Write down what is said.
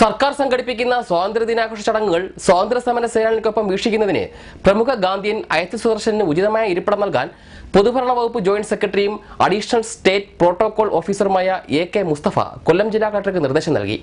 സർക്കാർ സംഘടിപ്പിക്കുന്ന സ്വാതന്ത്ര്യ ദിനാഘോഷ ചടങ്ങുകൾ സ്വാതന്ത്ര്യ സമര സേനാനിക്കൊപ്പം വീക്ഷിക്കുന്നതിന് പ്രമുഖ ഗാന്ധിയൻ അയത്ത് സുദർശന് ഉചിതമായ ഇരിപ്പിടം നൽകാൻ പൊതുഭരണ വകുപ്പ് ജോയിന്റ് സെക്രട്ടറിയും അഡീഷണൽ സ്റ്റേറ്റ് പ്രോട്ടോകോൾ ഓഫീസറുമായ എ കെ മുസ്തഫ കൊല്ലം ജില്ലാ കളക്ടർക്ക് നിർദ്ദേശം നൽകി